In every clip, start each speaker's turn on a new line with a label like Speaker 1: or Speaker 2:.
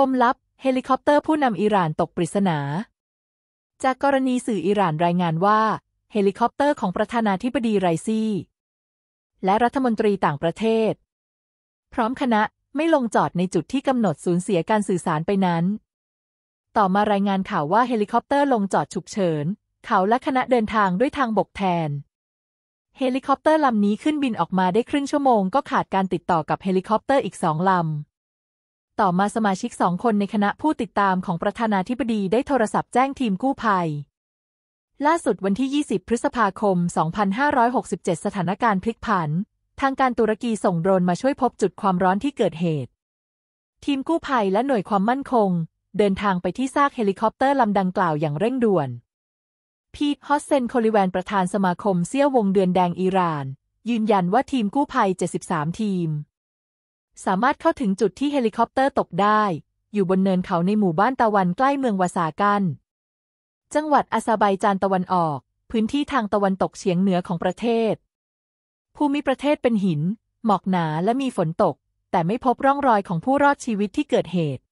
Speaker 1: ปมลับเฮลิคอปเตอร์ผู้นำอิหร่านตกปริศนา จากกรณีสื่ออิหร่านรายงานว่า เฮลิคอปเตอร์ของประธานาธิบดีไรซี่และรัฐมนตรีต่างประเทศ พร้อมคณะไม่ลงจอดในจุดที่กำหนดสูญเสียการสื่อสารไปนั้น ต่อมารายงานข่าวว่าเฮลิคอปเตอร์ลงจอดฉุกเฉินเขาและคณะเดินทางด้วยทางบกแทน เฮลิคอปเตอร์ลำนี้ขึ้นบินออกมาได้ครึ่งชั่วโมงก็ขาดการติดต่อกับเฮลิคอปเตอร์อีกสองลำต่อมาสมาชิกสองคนในคณะผู้ติดตามของประธานาธิบดีได้โทรศัพท์แจ้งทีมกู้ภัย ล่าสุดวันที่ 20 พฤษภาคม 2567 สถานการณ์พลิกผัน ทางการตุรกีส่งโดรนมาช่วยพบจุดความร้อนที่เกิดเหตุ ทีมกู้ภัยและหน่วยความมั่นคง เดินทางไปที่ซากเฮลิคอปเตอร์ลำดังกล่าวอย่างเร่งด่วน พีทฮอสเซนโคลิแวน ประธานสมาคมเซี่ยววงเดือนแดงอิหร่าน ยืนยันว่าทีมกู้ภัย 73 ทีมสามารถเข้าถึงจุดที่เฮลิคอปเตอร์ตกได้ อยู่บนเนินเขาในหมู่บ้านตะวันใกล้เมืองวาสากัน จังหวัดอาซาไบจานตะวันออก พื้นที่ทางตะวันตกเฉียงเหนือของประเทศภูมิประเทศเป็นหิน หมอกหนาและมีฝนตก แต่ไม่พบร่องรอยของผู้รอดชีวิตที่เกิดเหตุ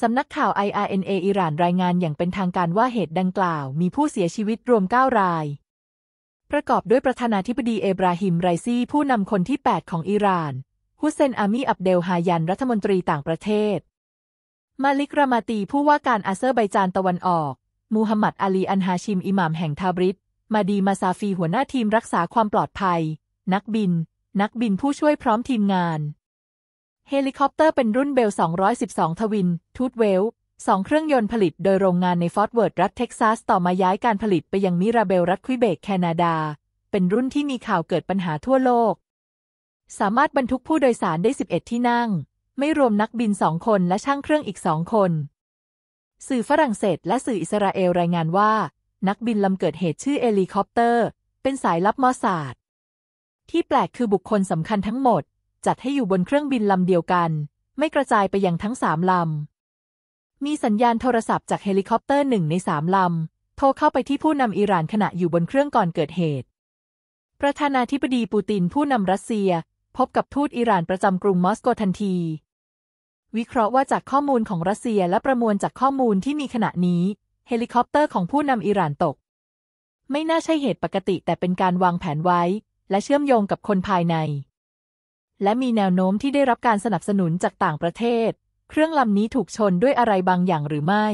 Speaker 1: สำนักข่าว IRNA อิหร่านรายงานอย่างเป็นทางการว่าเหตุดังกล่าว มีผู้เสียชีวิตรวม9ราย ประกอบด้วยประธานาธิบดีเอบราฮิมไรซี่ผู้นำคนที่8ของอิหร่านฮุเซน อามี อับเดลฮายัน รัฐมนตรีต่างประเทศ มาลิก รามาตี ผู้ว่าการอาเซอร์ไบจานตะวันออก มูฮัมหมัดอาลี อันฮาชิม อิหม่าม แห่งทาบริดมาดี มาซาฟี หัวหน้าทีมรักษาความปลอดภัย นักบิน นักบินผู้ช่วยพร้อมทีมงาน เฮลิคอปเตอร์เป็นรุ่นเบล 212 ทวิน ทูตเวลสองเครื่องยนต์ผลิต โดยโรงงานในฟอร์ตเวิร์ดรัฐเท็กซัสต่อมาย้ายการผลิตไปยังมิราเบลรัฐควิเบกแคนาดา เป็นรุ่นที่มีข่าวเกิดปัญหาทั่วโลกสามารถบรรทุกผู้โดยสารได้ 11 ที่นั่ง ไม่รวมนักบินสองคนและช่างเครื่องอีกสองคน สื่อฝรั่งเศสและสื่ออิสราเอล รายงานว่า นักบินลำเกิดเหตุชื่อเอลีคอปเตอร์ เป็นสายลับมอสซาดที่แปลกคือบุคคลสำคัญทั้งหมด จัดให้อยู่บนเครื่องบินลำเดียวกัน ไม่กระจายไปยังทั้งสามลำ มีสัญญาณโทรศัพท์จากเฮลิคอปเตอร์หนึ่งในสามลำโทรเข้าไปที่ผู้นำอิหร่านขณะอยู่บนเครื่องก่อนเกิดเหตุ ประธานาธิบดีปูตินผู้นำรัสเซียพบกับทูตอิหร่านประจำกรุงมอสโกทันที วิเคราะห์ว่าจากข้อมูลของรัสเซียและประมวลจากข้อมูลที่มีขณะนี้ เฮลิคอปเตอร์ของผู้นำอิหร่านตก ไม่น่าใช่เหตุปกติแต่เป็นการวางแผนไว้ และเชื่อมโยงกับคนภายใน และมีแนวโน้มที่ได้รับการสนับสนุนจากต่างประเทศ เครื่องลำนี้ถูกชนด้วยอะไรบางอย่างหรือไม่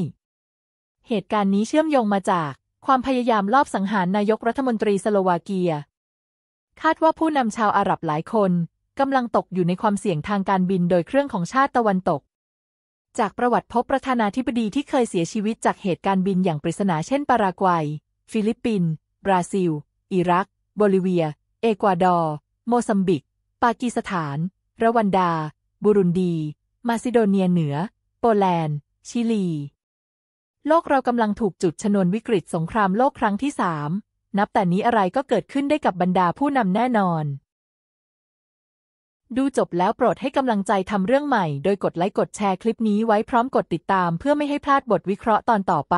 Speaker 1: เหตุการณ์นี้เชื่อมโยงมาจาก ความพยายามลอบสังหารนายกรัฐมนตรีสโลวาเกีย คาดว่าผู้นำชาวอาหรับหลายคนกำลังตกอยู่ในความเสี่ยงทางการบินโดยเครื่องของชาติตะวันตก จากประวัติพบประธานาธิบดีที่เคยเสียชีวิตจากเหตุการณ์บินอย่างปริศนาเช่นปารากวัย ฟิลิปปินส์บราซิล อิรัก โบลิเวีย เอกวาดอร์ โมซัมบิก ปากีสถานรวันดา บุรุนดี มาซิโดเนียเหนือ โปแลนด์ ชิลี โลกเรากำลังถูกจุดชนวนวิกฤตสงครามโลกครั้งที่สามนับแต่นี้อะไรก็เกิดขึ้นได้กับบรรดาผู้นำแน่นอนดูจบแล้วโปรดให้กำลังใจทำเรื่องใหม่ โดยกดไลค์กดแชร์คลิปนี้ไว้พร้อมกดติดตามเพื่อไม่ให้พลาดบทวิเคราะห์ตอนต่อไป